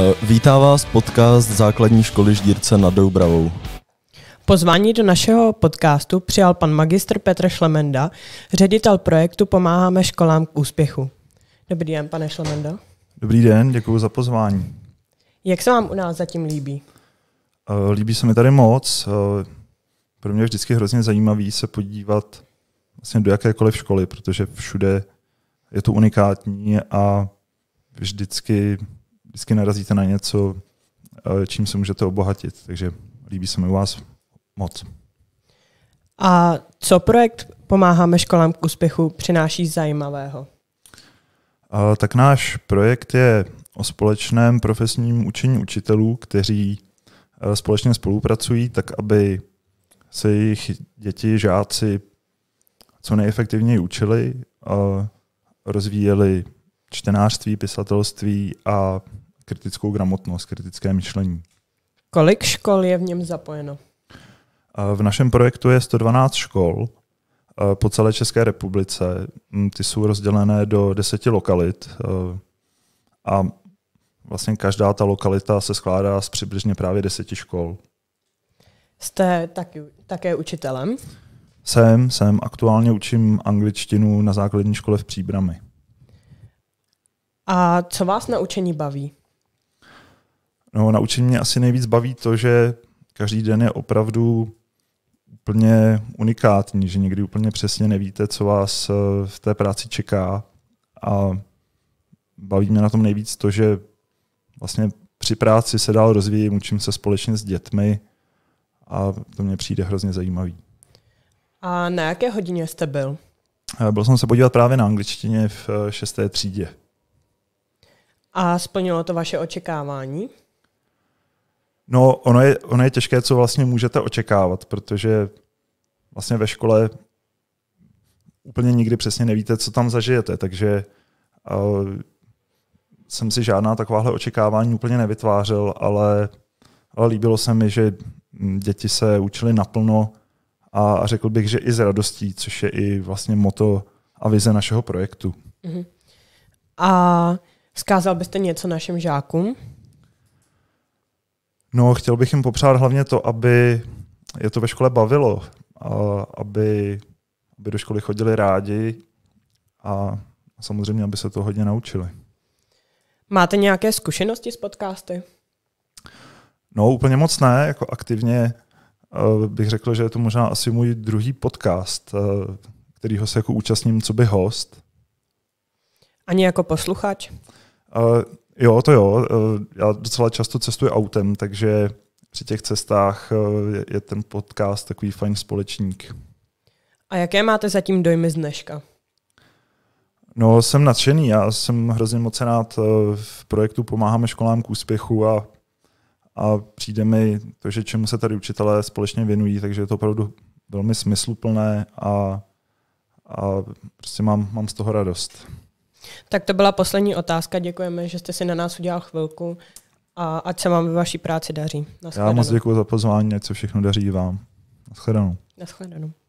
Eh, vítá vás podcast Základní školy Ždírce nad Doubravou. Pozvání do našeho podcastu přijal pan magistr Petr Šlemenda, ředitel projektu Pomáháme školám k úspěchu. Dobrý den, pane Šlemenda. Dobrý den, děkuji za pozvání. Jak se vám u nás zatím líbí? Eh, líbí se mi tady moc. Eh, pro mě je vždycky hrozně zajímavý se podívat vlastně do jakékoliv školy, protože všude je to unikátní a vždycky vždycky narazíte na něco, eh, čím se můžete obohatit. Takže líbí se mi u vás moc. A co projekt Pomáháme školám k úspěchu přináší zajímavého? A, eh, tak náš projekt je o společném profesním učení učitelů, kteří eh, společně spolupracují, tak aby se jejich děti, žáci co nejefektivněji učili, a rozvíjeli čtenářství, pisatelství a kritickou gramotnost, kritické myšlení. Kolik škol je v něm zapojeno? V našem projektu je 112 škol e, po celé České republice. Mm, ty jsou rozdělené do deseti lokalit e, a vlastně každá ta lokalita se skládá z přibližně právě deseti škol. Jste taky, také učitelem? Jsem, jsem. Aktuálně učím angličtinu na základní škole v Příbrami. A co vás na učení baví? No, na učení mě asi nejvíc baví to, že každý den je opravdu úplně unikátní, že někdy úplně přesně nevíte, co vás eh, v té práci čeká. A baví mě na tom nejvíc to, že vlastně při práci se dál rozvíjím, učím se společně s dětmi a to mě přijde hrozně zajímavý. A na jaké hodině jste byl? Eh, byl jsem se podívat právě na angličtině v eh, šesté třídě. A splnilo to vaše očekávání? No, ono je, ono je těžké, co vlastně můžete očekávat, protože vlastně ve škole úplně nikdy přesně nevíte, co tam zažijete, takže uh, jsem si žádná takováhle očekávání úplně nevytvářel, ale, ale líbilo se mi, že děti se učili naplno a, a řekl bych, že i s radostí, což je i vlastně moto a vize našeho projektu. Uh-huh. A vzkázal byste něco našim žákům? No, chtěl bych jim popřát hlavně to, aby je to ve škole bavilo, a aby, aby do školy chodili rádi a samozřejmě, aby se to hodně naučili. Máte nějaké zkušenosti s podcasty? No, úplně moc ne, jako aktivně eh, bych řekl, že je to možná asi můj druhý podcast, eh, kterýho se jako účastním, co by host. Ani jako posluchač? Eh, Jo, to jo. Eh, já docela často cestuji autem, takže při těch cestách eh, je ten podcast takový fajn společník. A jaké máte zatím dojmy z dneška? No, jsem nadšený. Já jsem hrozně moc rád eh, v projektu Pomáháme školám k úspěchu a, a přijde mi to, že čemu se tady učitelé společně věnují, takže je to opravdu velmi smysluplné a, a prostě mám, mám z toho radost. Tak to byla poslední otázka. Děkujeme, že jste si na nás udělal chvilku a ať se vám ve vaší práci daří. Já moc děkuji za pozvání, ať se všechno daří vám. Naschledanou. Naschledanou.